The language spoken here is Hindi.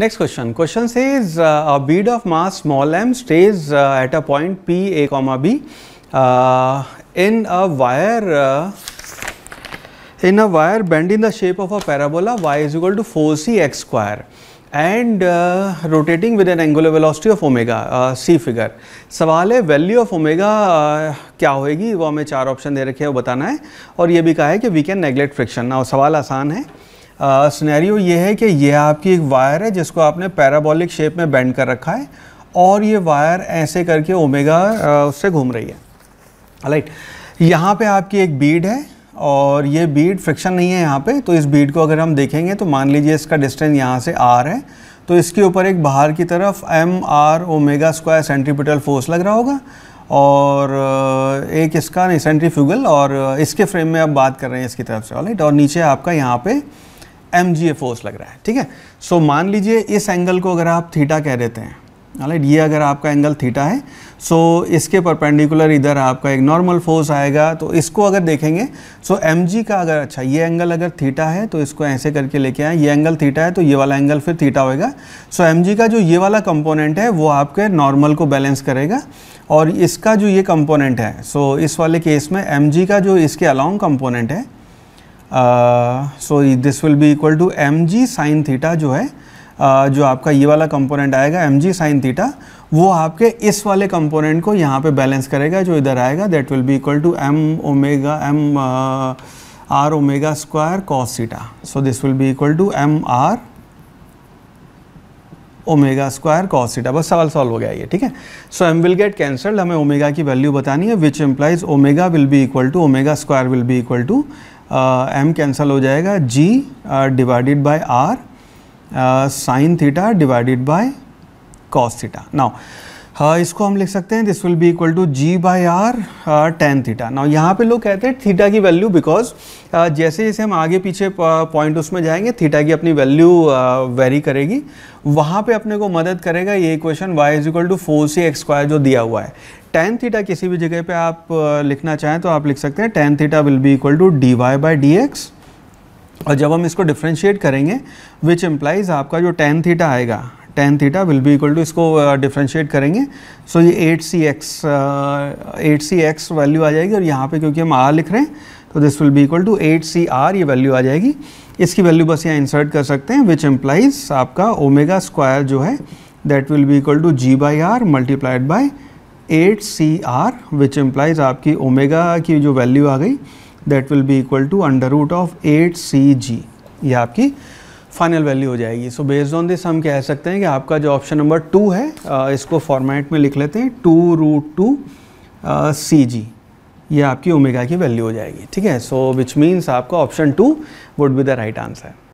नेक्स्ट क्वेश्चन क्वेश्चन से is bead of mass small M stage at a point P A comma B in a wire in a wire bent in the shape of a parabola Y is equal to four C X square and rotating with an angular velocity of omega see figure सवाल है वैल्यू ऑफ ओमेगा क्या होएगी वो हमें चार ऑप्शन दे रखे हैं वो बताना है और ये भी कहा है कि वी कैन नेग्लेक्ट फ्रिक्शन और सवाल आसान है स्नैरियो ये है कि यह आपकी एक वायर है जिसको आपने पैराबॉलिक शेप में बेंड कर रखा है और ये वायर ऐसे करके ओमेगा उससे घूम रही है राइट यहाँ पे आपकी एक बीड है और ये बीड फ्रिक्शन नहीं है यहाँ पे तो इस बीड को अगर हम देखेंगे तो मान लीजिए इसका डिस्टेंस यहाँ से आर है तो इसके ऊपर एक बाहर की तरफ M R omega square centripetal force लग रहा होगा और एक इसका नहीं सेंट्रीफ्यूगल और इसके फ्रेम में आप बात कर रहे हैं इसकी तरफ से ऑलराइट और नीचे आपका यहाँ पर एम जी ए फोर्स लग रहा है ठीक है सो मान लीजिए इस एंगल को अगर आप थीटा कह देते हैं राइट ये अगर आपका एंगल थीटा है सो so इसके परपेंडिकुलर इधर आपका एक नॉर्मल फोर्स आएगा तो इसको अगर देखेंगे सो so एम का अगर अच्छा ये एंगल अगर थीटा है तो इसको ऐसे करके लेके आए ये एंगल थीटा है तो ये वाला एंगल फिर थीटा होएगा सो so एम का जो ये वाला कंपोनेंट है वो आपके नॉर्मल को बैलेंस करेगा और इसका जो ये कंपोनेंट है सो so इस वाले केस में एम का जो इसके अलॉन्ग कंपोनेंट है so this will be equal to M G sine theta जो है uh, जो आपका ये वाला कंपोनेंट आएगा एम जी साइन थीटा वो आपके इस वाले कंपोनेंट को यहाँ पे बैलेंस करेगा जो इधर आएगा that will be equal to M omega M R omega square cos theta so this will be equal to M R omega square cos theta बस सवाल सॉल्व हो गया ये ठीक है so M will get cancelled हमें ओमेगा की वैल्यू बतानी है which implies omega will be equal to omega square will be equal to M cancel हो जाएगा G divided by R sine theta divided by cos theta now हाँ इसको हम लिख सकते हैं this will be equal to G by R tan theta now यहाँ पे लोग कहते हैं थीटा की वैल्यू बिकॉज uh, जैसे जैसे हम आगे पीछे पॉइंट उसमें जाएंगे थीटा की अपनी वैल्यू वेरी uh, करेगी वहाँ पे अपने को मदद करेगा ये equation y is equal to four C X square जो दिया हुआ है टेन थीटा किसी भी जगह पे आप लिखना चाहें तो आप लिख सकते हैं tan theta will be equal to D Y by D X और जब हम इसको डिफ्रेंशिएट करेंगे विच एम्प्लाइज आपका जो टेन थीटा आएगा tan theta will be equal to इसको डिफ्रेंशिएट करेंगे सो so, ये eight C X eight C X value आ जाएगी और यहाँ पे क्योंकि हम आर लिख रहे हैं तो this will be equal to eight C R ये वैल्यू आ जाएगी इसकी वैल्यू बस यहाँ इंसर्ट कर सकते हैं विच एम्प्लाइज आपका ओमेगा स्क्वायर जो है that will be equal to G by R multiplied by eight C R which implies आपकी ओमेगा की जो वैल्यू आ गई that will be equal to under root of eight C G ये आपकी फाइनल वैल्यू हो जाएगी सो बेस्ड ऑन दिस हम कह सकते हैं कि आपका जो ऑप्शन नंबर टू है आ, इसको फॉर्मेट में लिख लेते हैं two root two C G ये आपकी ओमेगा की वैल्यू हो जाएगी ठीक है सो विच मीन्स आपका option two would be the right answer